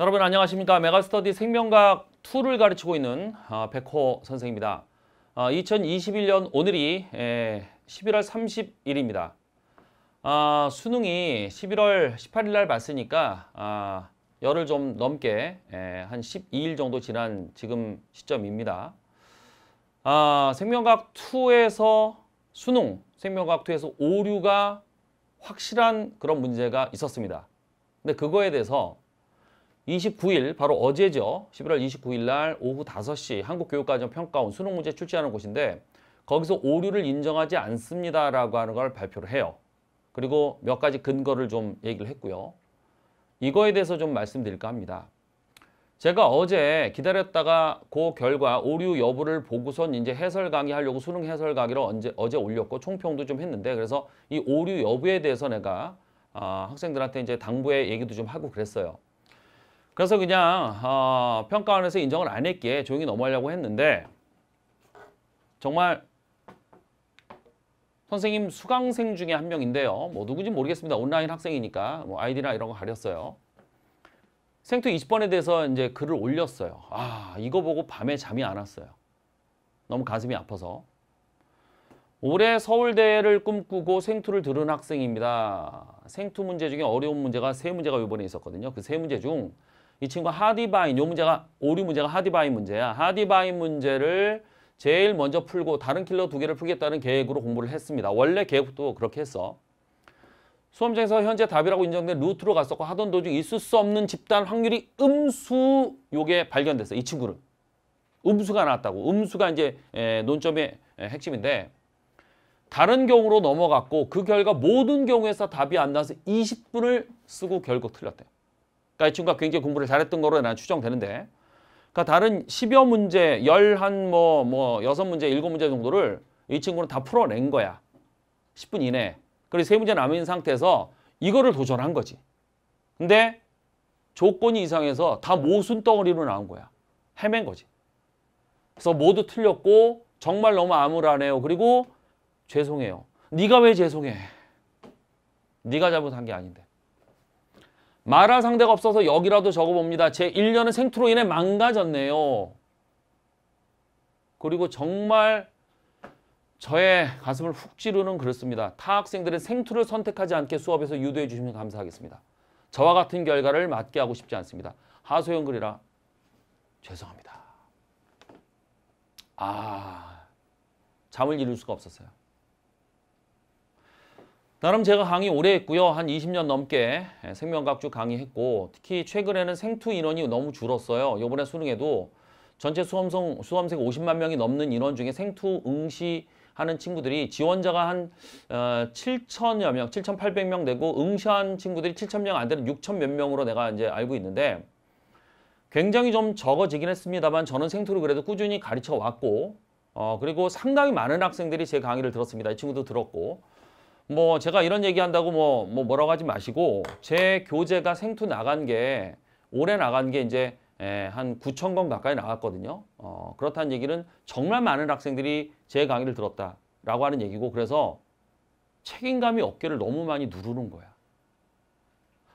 여러분 안녕하십니까 메가스터디 생명과학 2를 가르치고 있는 아, 백호 선생입니다 2021년 아, 오늘이 11월 예, 30일입니다 아, 수능이 11월 18일 날 봤으니까 열흘 좀 넘게 예, 한 12일 정도 지난 지금 시점입니다 생명과학 2에서 수능 생명과학 2에서 오류가 확실한 그런 문제가 있었습니다 근데 그거에 대해서 29일 바로 어제죠. 11월 29일 날 오후 5시 한국교육과정 평가원 수능 문제 출제하는 곳인데 거기서 오류를 인정하지 않습니다라고 하는 걸 발표를 해요. 그리고 몇 가지 근거를 좀 얘기를 했고요. 이거에 대해서 좀 말씀드릴까 합니다. 제가 어제 기다렸다가 그 결과 오류 여부를 보고선 이제 해설 강의하려고 수능 해설 강의로 언제, 어제 올렸고 총평도 좀 했는데 그래서 이 오류 여부에 대해서 내가 아, 학생들한테 이제 당부의 얘기도 좀 하고 그랬어요. 그래서 그냥 어, 평가원에서 인정을 안 했기에 조용히 넘어가려고 했는데 정말 선생님 수강생 중에 한 명인데요. 뭐 누구인지 모르겠습니다. 온라인 학생이니까 뭐 아이디나 이런 거 가렸어요. 생투 20번에 대해서 이제 글을 올렸어요. 아 이거 보고 밤에 잠이 안 왔어요. 너무 가슴이 아파서. 올해 서울대를 꿈꾸고 생투를 들은 학생입니다. 생투 문제 중에 어려운 문제가 세 문제가 이번에 있었거든요. 그 세 문제 중 이친구 하디바인, 요 문제가 오류 문제가 하디바인 문제야. 하디바인 문제를 제일 먼저 풀고 다른 킬러 두 개를 풀겠다는 계획으로 공부를 했습니다. 원래 계획도 그렇게 했어. 수험장에서 현재 답이라고 인정된 루트로 갔었고 하던 도중 있을 수 없는 집단 확률이 음수 요게 발견됐어. 이 친구는. 음수가 나왔다고. 음수가 이제 에, 논점의 핵심인데 다른 경우로 넘어갔고 그 결과 모든 경우에서 답이 안 나와서 20분을 쓰고 결국 틀렸대요. 그러니까 이 친구가 굉장히 공부를 잘했던 거로 나난 추정되는데 그러니까 다른 10여 문제, 11뭐, 뭐 6문제, 뭐 7문제 정도를 이 친구는 다 풀어낸 거야. 10분 이내. 에 그리고 세 문제 남은 상태에서 이거를 도전한 거지. 근데 조건이 이상해서 다 모순 덩어리로 나온 거야. 헤맨 거지. 그래서 모두 틀렸고 정말 너무 암울하네요. 그리고 죄송해요. 네가 왜 죄송해? 네가 잘못한 게 아닌데. 말할 상대가 없어서 여기라도 적어봅니다. 제 1년은 생투로 인해 망가졌네요. 그리고 정말 저의 가슴을 훅 찌르는 그렇습니다. 타 학생들은 생투를 선택하지 않게 수업에서 유도해 주시면 감사하겠습니다. 저와 같은 결과를 맞게 하고 싶지 않습니다. 하소연 글이라 죄송합니다. 아, 잠을 이룰 수가 없었어요. 나름 제가 강의 오래 했고요. 한 20년 넘게 생명각주 강의했고 특히 최근에는 생투 인원이 너무 줄었어요. 요번에 수능에도 전체 수험생, 수험생 50만 명이 넘는 인원 중에 생투 응시하는 친구들이 지원자가 한 7천여 어, 명, 7,800명 되고 응시한 친구들이 7천0명안 되는 6천 몇 명으로 내가 이제 알고 있는데 굉장히 좀 적어지긴 했습니다만 저는 생투를 그래도 꾸준히 가르쳐 왔고 어, 그리고 상당히 많은 학생들이 제 강의를 들었습니다. 이 친구도 들었고 뭐 제가 이런 얘기한다고 뭐, 뭐 뭐라고 하지 마시고 제 교재가 생투 나간 게 올해 나간 게 이제 예, 한 9천 건 가까이 나왔거든요. 어, 그렇다는 얘기는 정말 많은 학생들이 제 강의를 들었다라고 하는 얘기고 그래서 책임감이 어깨를 너무 많이 누르는 거야.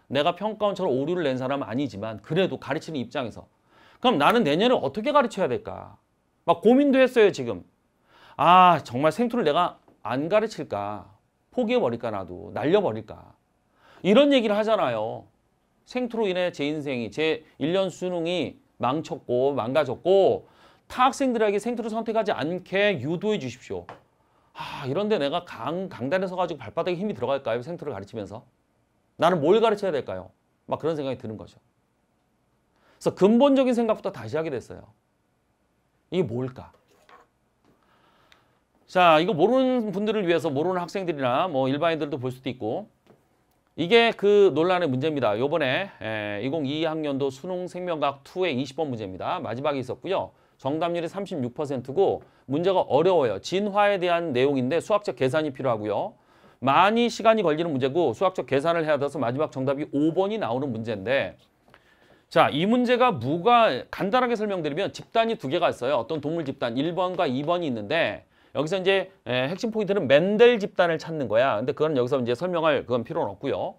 내가 평가원처럼 오류를 낸 사람은 아니지만 그래도 가르치는 입장에서 그럼 나는 내년에 어떻게 가르쳐야 될까? 막 고민도 했어요 지금. 아 정말 생투를 내가 안 가르칠까? 포기해버릴까 나도 날려버릴까 이런 얘기를 하잖아요. 생투로 인해 제 인생이 제 1년 수능이 망쳤고 망가졌고 타 학생들에게 생투를 선택하지 않게 유도해 주십시오. 아 이런데 내가 강, 강단에 서가지고 발바닥에 힘이 들어갈까요? 생투를 가르치면서. 나는 뭘 가르쳐야 될까요? 막 그런 생각이 드는 거죠. 그래서 근본적인 생각부터 다시 하게 됐어요. 이게 뭘까? 자, 이거 모르는 분들을 위해서 모르는 학생들이나 뭐 일반인들도 볼 수도 있고 이게 그 논란의 문제입니다. 요번에 2022학년도 예, 수능 생명과학 2의 20번 문제입니다. 마지막에 있었고요. 정답률이 36%고 문제가 어려워요. 진화에 대한 내용인데 수학적 계산이 필요하고요. 많이 시간이 걸리는 문제고 수학적 계산을 해야 돼서 마지막 정답이 5번이 나오는 문제인데 자, 이 문제가 무가 간단하게 설명드리면 집단이 두 개가 있어요. 어떤 동물 집단 1번과 2번이 있는데 여기서 이제 예, 핵심 포인트는 맨델 집단을 찾는 거야. 근데 그건 여기서 이제 설명할 그건 필요는 없고요.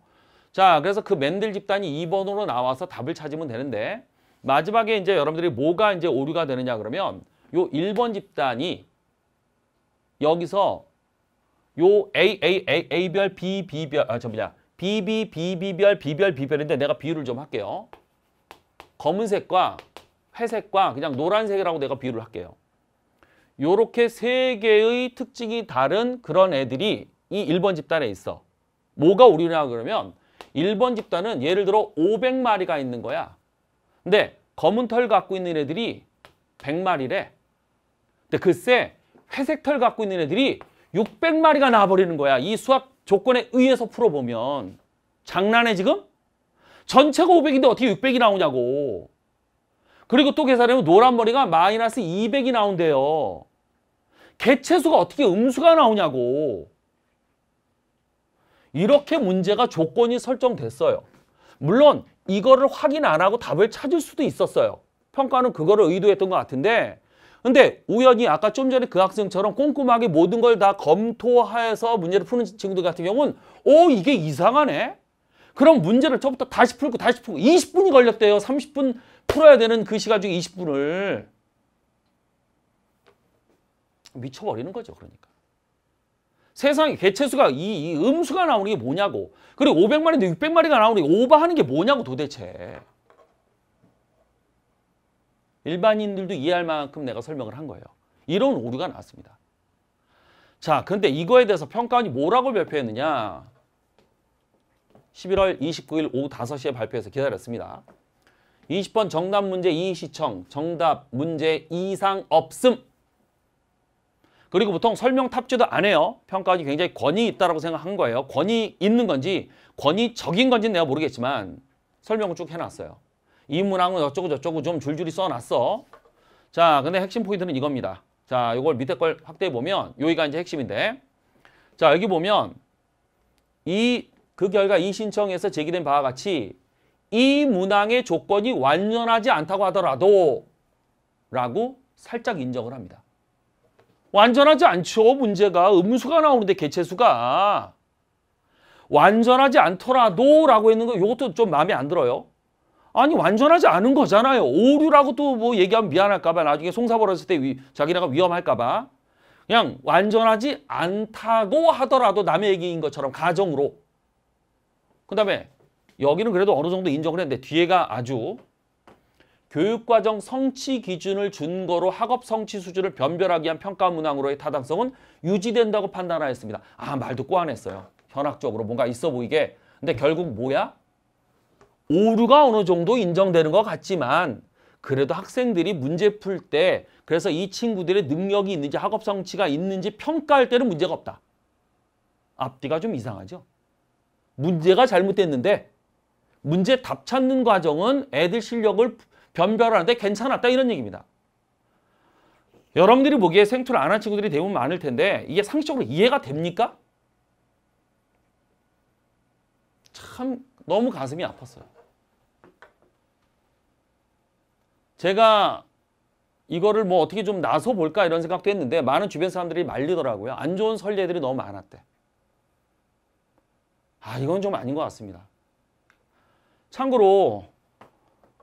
자, 그래서 그 맨델 집단이 2번으로 나와서 답을 찾으면 되는데 마지막에 이제 여러분들이 뭐가 이제 오류가 되느냐 그러면 요 1번 집단이 여기서 요 A, A, A, A별, B, B별, 아, 저 뭐냐. B, B, B, B별, B별, B별인데 내가 비율을 좀 할게요. 검은색과 회색과 그냥 노란색이라고 내가 비율을 할게요. 이렇게세 개의 특징이 다른 그런 애들이 이 1번 집단에 있어. 뭐가 오류냐 그러면 1번 집단은 예를 들어 500마리가 있는 거야. 근데 검은 털 갖고 있는 애들이 100마리래. 근데 글쎄 그 회색 털 갖고 있는 애들이 600마리가 나와버리는 거야. 이 수학 조건에 의해서 풀어보면. 장난해 지금? 전체가 500인데 어떻게 600이 나오냐고. 그리고 또 계산하면 노란 머리가 마이너스 200이 나온대요. 개체수가 어떻게 음수가 나오냐고. 이렇게 문제가 조건이 설정됐어요. 물론 이거를 확인 안 하고 답을 찾을 수도 있었어요. 평가는 그거를 의도했던 것 같은데 근데 우연히 아까 좀 전에 그 학생처럼 꼼꼼하게 모든 걸 다 검토해서 문제를 푸는 친구들 같은 경우는 오 이게 이상하네? 그럼 문제를 저부터 다시 풀고 다시 풀고 20분이 걸렸대요. 30분 풀어야 되는 그 시간 중에 20분을. 미쳐버리는 거죠. 그러니까. 세상에 개체수가 이, 이 음수가 나오는 게 뭐냐고. 그리고 500마리인데 600마리가 나오는 게 오버하는 게 뭐냐고 도대체. 일반인들도 이해할 만큼 내가 설명을 한 거예요. 이런 오류가 나왔습니다. 자, 근데 이거에 대해서 평가원이 뭐라고 발표했느냐. 11월 29일 오후 5시에 발표해서 기다렸습니다. 20번 정답 문제 이시청 정답 문제 이상 없음. 그리고 보통 설명 탑재도 안 해요. 평가원이 굉장히 권위 있다고 생각한 거예요. 권위 있는 건지 권위적인 건지는 내가 모르겠지만 설명을 쭉 해놨어요. 이 문항은 어쩌고 저쩌고 좀 줄줄이 써놨어. 자, 근데 핵심 포인트는 이겁니다. 자, 이걸 밑에 걸 확대해 보면 여기가 이제 핵심인데 자, 여기 보면 이 그 결과 이 신청에서 제기된 바와 같이 이 문항의 조건이 완전하지 않다고 하더라도 라고 살짝 인정을 합니다. 완전하지 않죠. 문제가 음수가 나오는데 개체수가 완전하지 않더라도 라고 했는 거 이것도 좀 마음에 안 들어요. 아니 완전하지 않은 거잖아요. 오류라고 또 뭐 얘기하면 미안할까 봐 나중에 송사벌었을 때 위, 자기네가 위험할까 봐 그냥 완전하지 않다고 하더라도 남의 얘기인 것처럼 가정으로 그 다음에 여기는 그래도 어느 정도 인정을 했는데 뒤에가 아주 교육과정 성취 기준을 준거로 학업 성취 수준을 변별하기 위한 평가 문항으로의 타당성은 유지된다고 판단하였습니다. 아 말도 꼬아냈어요 현학적으로 뭔가 있어 보이게. 근데 결국 뭐야? 오류가 어느 정도 인정되는 것 같지만 그래도 학생들이 문제 풀 때 그래서 이 친구들의 능력이 있는지 학업 성취가 있는지 평가할 때는 문제가 없다. 앞뒤가 좀 이상하죠. 문제가 잘못됐는데 문제 답 찾는 과정은 애들 실력을 변별하는데 괜찮았다 이런 얘기입니다. 여러분들이 보기에 생투를 안 한 친구들이 대부분 많을 텐데 이게 상식적으로 이해가 됩니까? 참 너무 가슴이 아팠어요. 제가 이거를 뭐 어떻게 좀 나서 볼까 이런 생각도 했는데 많은 주변 사람들이 말리더라고요. 안 좋은 설례들이 너무 많았대. 아 이건 좀 아닌 것 같습니다. 참고로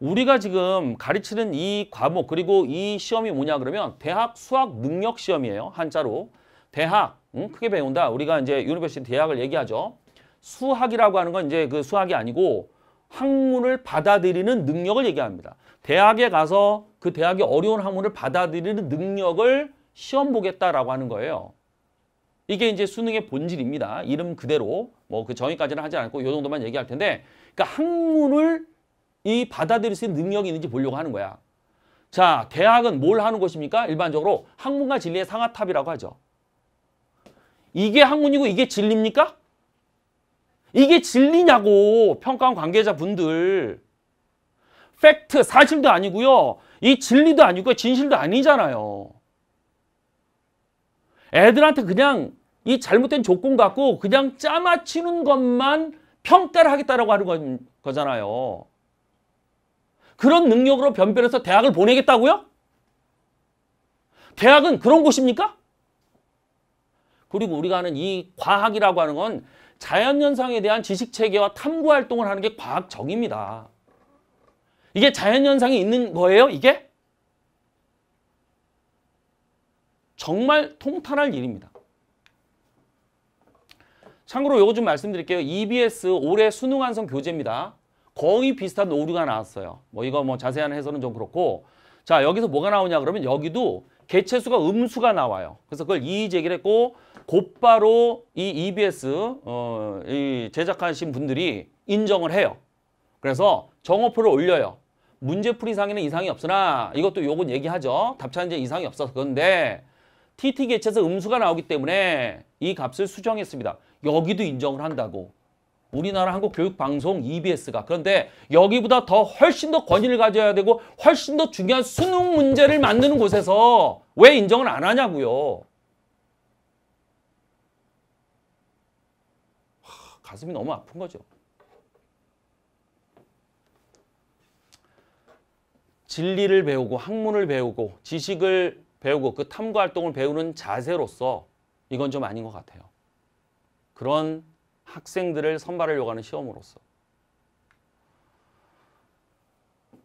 우리가 지금 가르치는 이 과목 그리고 이 시험이 뭐냐 그러면 대학 수학 능력 시험이에요. 한자로. 대학 응? 크게 배운다. 우리가 이제 유니버시티 대학을 얘기하죠. 수학이라고 하는 건 이제 그 수학이 아니고 학문을 받아들이는 능력을 얘기합니다. 대학에 가서 그 대학의 어려운 학문을 받아들이는 능력을 시험 보겠다라고 하는 거예요. 이게 이제 수능의 본질입니다. 이름 그대로 뭐 그 정의까지는 하지 않고 요 정도만 얘기할 텐데 그러니까 학문을 이 받아들일 수 있는 능력이 있는지 보려고 하는 거야. 자, 대학은 뭘 하는 곳입니까? 일반적으로 학문과 진리의 상아탑이라고 하죠. 이게 학문이고 이게 진리입니까? 이게 진리냐고 평가원 관계자분들. 팩트, 사실도 아니고요. 이 진리도 아니고 진실도 아니잖아요. 애들한테 그냥 이 잘못된 조건 갖고 그냥 짜맞추는 것만 평가를 하겠다라고 하는 거잖아요. 그런 능력으로 변별해서 대학을 보내겠다고요? 대학은 그런 곳입니까? 그리고 우리가 하는 이 과학이라고 하는 건 자연현상에 대한 지식체계와 탐구활동을 하는 게 과학적입니다. 이게 자연현상이 있는 거예요? 이게? 정말 통탄할 일입니다. 참고로 요거 좀 말씀드릴게요. EBS 올해 수능 완성 교재입니다. 거의 비슷한 오류가 나왔어요. 뭐 이거 뭐 자세한 해설은 좀 그렇고 자 여기서 뭐가 나오냐 그러면 여기도 개체수가 음수가 나와요. 그래서 그걸 이의 제기를 했고 곧바로 이 EBS 어, 이 제작하신 분들이 인정을 해요. 그래서 정오표를 올려요. 문제풀이 상에는 이상이 없으나 이것도 요건 얘기하죠. 답찬제 이상이 없어서 그런데 TT 개체에서 음수가 나오기 때문에 이 값을 수정했습니다. 여기도 인정을 한다고. 우리나라 한국 교육방송 EBS가 그런데 여기보다 더 훨씬 더 권위를 가져야 되고 훨씬 더 중요한 수능 문제를 만드는 곳에서 왜 인정을 안 하냐고요. 가슴이 너무 아픈 거죠. 진리를 배우고 학문을 배우고 지식을 배우고 그 탐구 활동을 배우는 자세로서 이건 좀 아닌 것 같아요. 그런 학생들을 선발하려고하는 시험으로서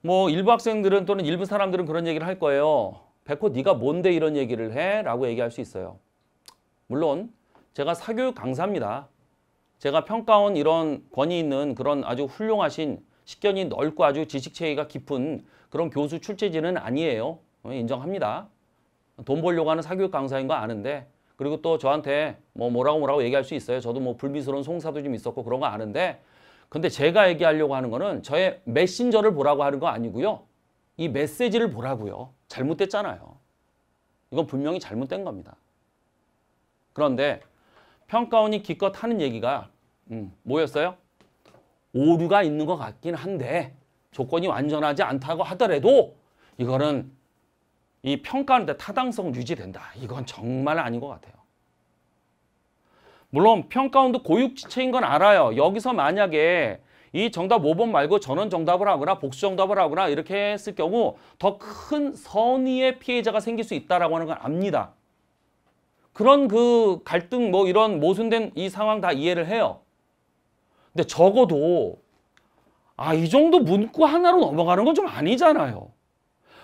뭐 일부 학생들은 또는 일부 사람들은 그런 얘기를 할 거예요. 백호 네가 뭔데 이런 얘기를 해? 라고 얘기할 수 있어요. 물론 제가 사교육 강사입니다. 제가 평가원 이런 권위 있는 그런 아주 훌륭하신 식견이 넓고 아주 지식체계가 깊은 그런 교수 출제지는 아니에요. 어, 인정합니다. 돈 벌려고 하는 사교육 강사인 거 아는데 그리고 또 저한테 뭐 뭐라고 뭐라고 얘기할 수 있어요. 저도 뭐 불미스러운 송사도 좀 있었고 그런 거 아는데 근데 제가 얘기하려고 하는 거는 저의 메신저를 보라고 하는 거 아니고요. 이 메시지를 보라고요. 잘못됐잖아요. 이건 분명히 잘못된 겁니다. 그런데 평가원이 기껏 하는 얘기가 음, 뭐였어요? 오류가 있는 것 같긴 한데 조건이 완전하지 않다고 하더라도 이거는 이 평가하는데 타당성 유지된다. 이건 정말 아닌 것 같아요. 물론 평가원도 고육지체인 건 알아요. 여기서 만약에 이 정답 5번 말고 전원 정답을 하거나 복수 정답을 하거나 이렇게 했을 경우 더 큰 선의의 피해자가 생길 수 있다라고 하는 건 압니다. 그런 그 갈등 뭐 이런 모순된 이 상황 다 이해를 해요. 근데 적어도 아, 이 정도 문구 하나로 넘어가는 건 좀 아니잖아요.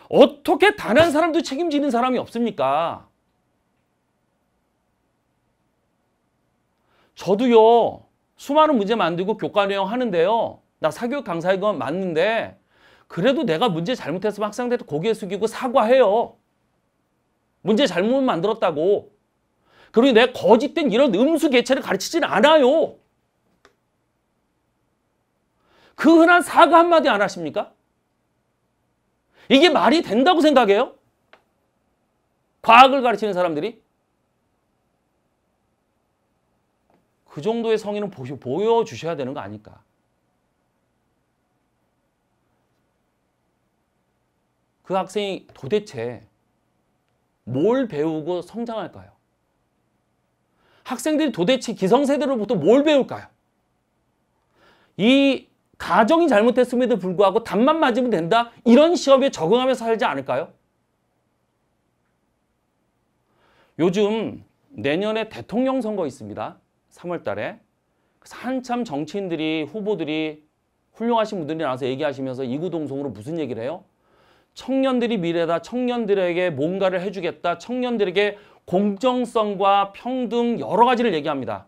어떻게 다른 사람도 책임지는 사람이 없습니까? 저도요. 수많은 문제 만들고 교과 내용 하는데요. 나 사교육 강사인 건 맞는데 그래도 내가 문제 잘못했으면 학생들한테 고개 숙이고 사과해요. 문제 잘못 만들었다고. 그리고 내가 거짓된 이런 음수 개체를 가르치진 않아요. 그 흔한 사과 한마디 안 하십니까? 이게 말이 된다고 생각해요? 과학을 가르치는 사람들이? 그 정도의 성의는 보여주셔야 되는 거 아닐까? 그 학생이 도대체 뭘 배우고 성장할까요? 학생들이 도대체 기성세대로부터 뭘 배울까요? 이 가정이 잘못했음에도 불구하고 답만 맞으면 된다? 이런 시험에 적응하며 살지 않을까요? 요즘 내년에 대통령 선거 있습니다. 3월 달에. 한참 정치인들이 후보들이 훌륭하신 분들이 나와서 얘기하시면서 이구동성으로 무슨 얘기를 해요? 청년들이 미래다. 청년들에게 뭔가를 해주겠다. 청년들에게 공정성과 평등 여러 가지를 얘기합니다.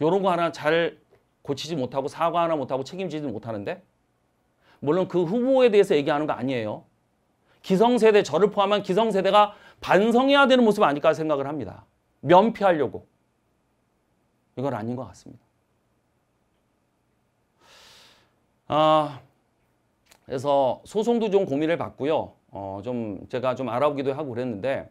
요런 거 하나 잘 고치지 못하고 사과 하나 못하고 책임지지 못하는데 물론 그 후보에 대해서 얘기하는 거 아니에요. 기성세대 저를 포함한 기성세대가 반성해야 되는 모습 아닐까 생각을 합니다. 면피하려고. 이건 아닌 것 같습니다. 아, 그래서 소송도 좀 고민을 받고요. 어, 좀 제가 좀 알아보기도 하고 그랬는데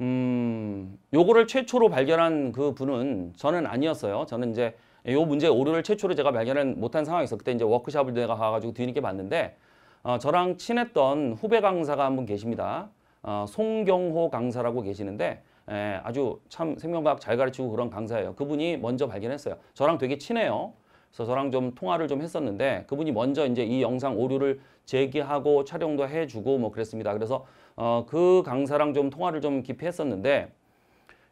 음, 요거를 최초로 발견한 그 분은 저는 아니었어요. 저는 이제 이 문제 오류를 최초로 제가 발견을 못한 상황에서 그때 이제 워크샵을 내가 가가지고 뒤늦게 봤는데 어, 저랑 친했던 후배 강사가 한 분 계십니다. 어, 송경호 강사라고 계시는데 예, 아주 참 생명과학 잘 가르치고 그런 강사예요. 그분이 먼저 발견했어요. 저랑 되게 친해요. 그래서 저랑 좀 통화를 좀 했었는데 그분이 먼저 이제 이 영상 오류를 제기하고 촬영도 해주고 뭐 그랬습니다. 그래서 어, 그 강사랑 좀 통화를 좀 깊이 했었는데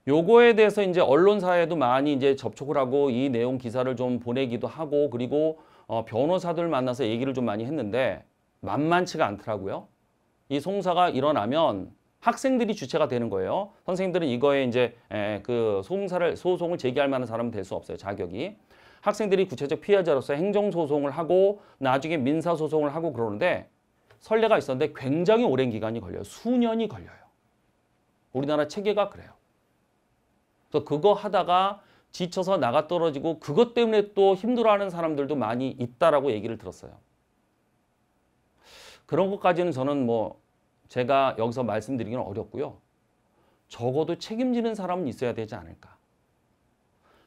요거에 대해서 이제 언론사에도 많이 이제 접촉을 하고 이 내용 기사를 좀 보내기도 하고 그리고 어, 변호사들 만나서 얘기를 좀 많이 했는데 만만치가 않더라고요. 이 송사가 일어나면 학생들이 주체가 되는 거예요. 선생님들은 이거에 이제 에, 그 송사를 소송을 제기할 만한 사람은 될 수 없어요. 자격이. 학생들이 구체적 피해자로서 행정소송을 하고 나중에 민사소송을 하고 그러는데 선례가 있었는데 굉장히 오랜 기간이 걸려요. 수년이 걸려요. 우리나라 체계가 그래요. 그래서 그거 하다가 지쳐서 나가 떨어지고 그것 때문에 또 힘들어하는 사람들도 많이 있다라고 얘기를 들었어요. 그런 것까지는 저는 뭐 제가 여기서 말씀드리기는 어렵고요. 적어도 책임지는 사람은 있어야 되지 않을까.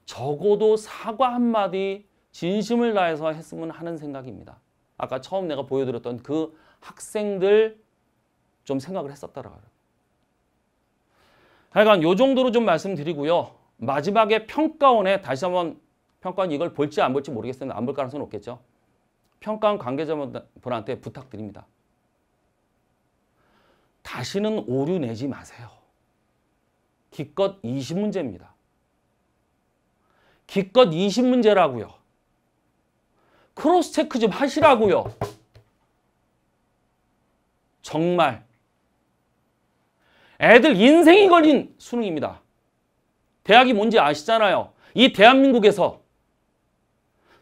적어도 사과 한마디 진심을 다해서 했으면 하는 생각입니다. 아까 처음 내가 보여드렸던 그 학생들 좀 생각을 했었다라고요. 하여간 요 정도로 좀 말씀드리고요. 마지막에 평가원에 다시 한번 평가원 이걸 볼지 안 볼지 모르겠어요안 볼가능성은 높겠죠. 평가원 관계자분한테 부탁드립니다. 다시는 오류 내지 마세요. 기껏 20문제입니다. 기껏 20문제라고요. 크로스 체크 좀 하시라고요. 정말 애들 인생이 걸린 수능입니다. 대학이 뭔지 아시잖아요. 이 대한민국에서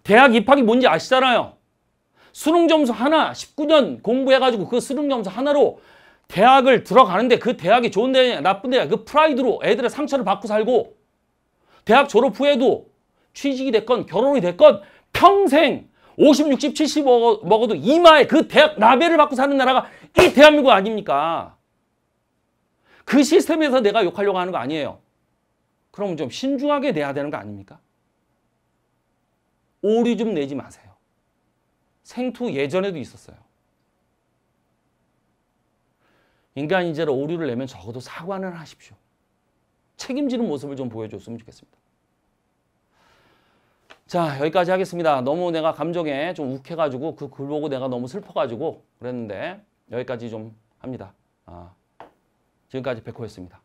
대학 입학이 뭔지 아시잖아요. 수능 점수 하나, 19년 공부해가지고 그 수능 점수 하나로 대학을 들어가는데 그 대학이 좋은 대학이냐 나쁜 대학 그 프라이드로 애들의 상처를 받고 살고 대학 졸업 후에도 취직이 됐건 결혼이 됐건 평생 50, 60, 70 먹어도 이마에 그 대학 라벨을 받고 사는 나라가 이 대한민국 아닙니까? 그 시스템에서 내가 욕하려고 하는 거 아니에요. 그럼 좀 신중하게 내야 되는 거 아닙니까? 오류 좀 내지 마세요. 생투 예전에도 있었어요. 인간 인재로 오류를 내면 적어도 사과는 하십시오. 책임지는 모습을 좀 보여줬으면 좋겠습니다. 자 여기까지 하겠습니다. 너무 내가 감정에 좀 욱해가지고 그 글 보고 내가 너무 슬퍼가지고 그랬는데 여기까지 좀 합니다. 아. 지금까지 백호였습니다.